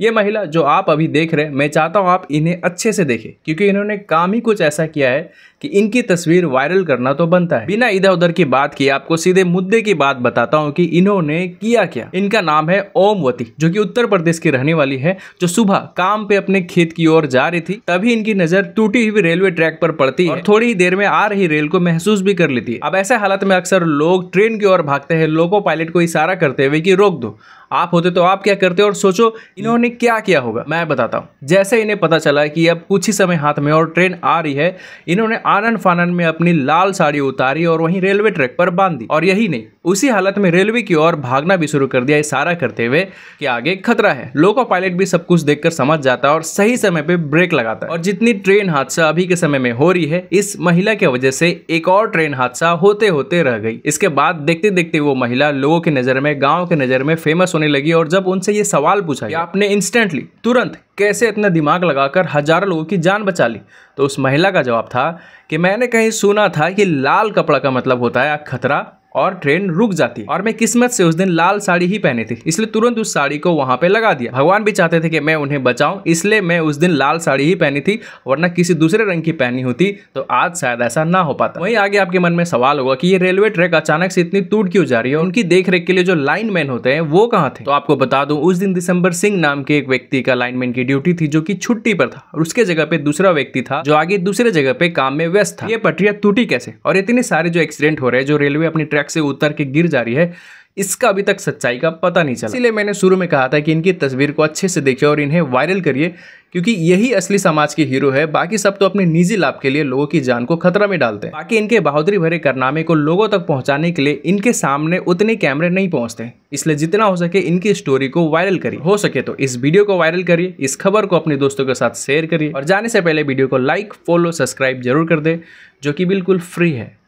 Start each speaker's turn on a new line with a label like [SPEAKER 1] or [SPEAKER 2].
[SPEAKER 1] ये महिला जो आप अभी देख रहे हैं मैं चाहता हूँ आप इन्हें अच्छे से देखें क्योंकि इन्होंने काम ही कुछ ऐसा किया है कि इनकी तस्वीर वायरल करना तो बनता है बिना इधर उधर की बात की आपको सीधे मुद्दे की बात बताता हूँ कि इन्होंने किया क्या इनका नाम है ओमवती जो कि उत्तर प्रदेश की रहने वाली है जो सुबह काम पे अपने खेत की ओर जा रही थी तभी इनकी नजर टूटी हुई रेलवे ट्रैक पर पड़ती है थोड़ी ही देर में आ रही रेल को महसूस भी कर लेती है अब ऐसे हालत में अक्सर लोग ट्रेन की ओर भागते हैं लोको पायलट को इशारा करते हुए की रोक दो आप होते तो आप क्या करते और सोचो इन्होंने क्या किया होगा मैं बताता हूँ जैसे इन्हें पता चला कि अब कुछ ही समय हाथ में और ट्रेन आ रही है इन्होंने आनंद फानंद में अपनी लाल साड़ी उतारी और वहीं रेलवे ट्रैक पर बांध दी और यही नहीं उसी हालत में रेलवे की ओर भागना भी शुरू कर दिया इशारा करते हुए कि आगे खतरा है लोको पायलट भी सब कुछ देखकर समझ जाता है और सही समय पे ब्रेक लगाता है और जितनी ट्रेन हादसा अभी के समय में हो रही है इस महिला के वजह से एक और ट्रेन हादसा होते होते रह गई इसके बाद देखते देखते वो महिला लोगों की नजर में गाँव के नजर में फेमस होने लगी और जब उनसे ये सवाल पूछा आपने इंस्टेंटली तुरंत कैसे इतना दिमाग लगाकर हजारों लोगों की जान बचा ली तो उस महिला का जवाब था कि मैंने कहीं सुना था कि लाल कपड़ा का मतलब होता है खतरा और ट्रेन रुक जाती और मैं किस्मत से उस दिन लाल साड़ी ही पहनी थी इसलिए तुरंत उस साड़ी को वहां पे लगा दिया भगवान भी चाहते थे कि मैं उन्हें बचाऊं इसलिए मैं उस दिन लाल साड़ी ही पहनी थी वरना किसी दूसरे रंग की पहनी होती तो आज शायद ऐसा ना हो पाता वहीं आगे आपके मन में सवाल होगा की ये रेलवे ट्रैक अचानक से इतनी टूट क्यों जा रही है उनकी देखरेख के लिए जो लाइन होते हैं वो कहाँ थे तो आपको बता दू उस दिन दिसंबर सिंह नाम के एक व्यक्ति का लाइनमैन की ड्यूटी थी जो की छुट्टी पर था और उसके जगह पे दूसरा व्यक्ति था जो आगे दूसरे जगह पे काम में व्यस्त था ये पटरिया टूटी कैसे और इतने सारे जो एक्सीडेंट हो रहे हैं जो रेलवे अपनी ट्रैक से उतर के गिर जा रही है इसका अभी तक सच्चाई का पता नहीं चला इसलिए मैंने शुरू में कहा था कि इनकी तस्वीर को अच्छे से देखिए और इन्हें वायरल करिए क्योंकि यही असली समाज के हीरो है बाकी सब तो अपने निजी लाभ के लिए लोगों की जान को खतरा में डालते हैं बाकी इनके बहादुरी भरे कारनामे को लोगों तक पहुंचाने के लिए इनके सामने उतने कैमरे नहीं पहुंचते इसलिए जितना हो सके इनकी स्टोरी को वायरल करिए हो सके तो इस वीडियो को वायरल करिए इस खबर को अपने दोस्तों के साथ शेयर करिए और जाने से पहले वीडियो को लाइक फॉलो सब्सक्राइब जरूर कर दे जो कि बिल्कुल फ्री है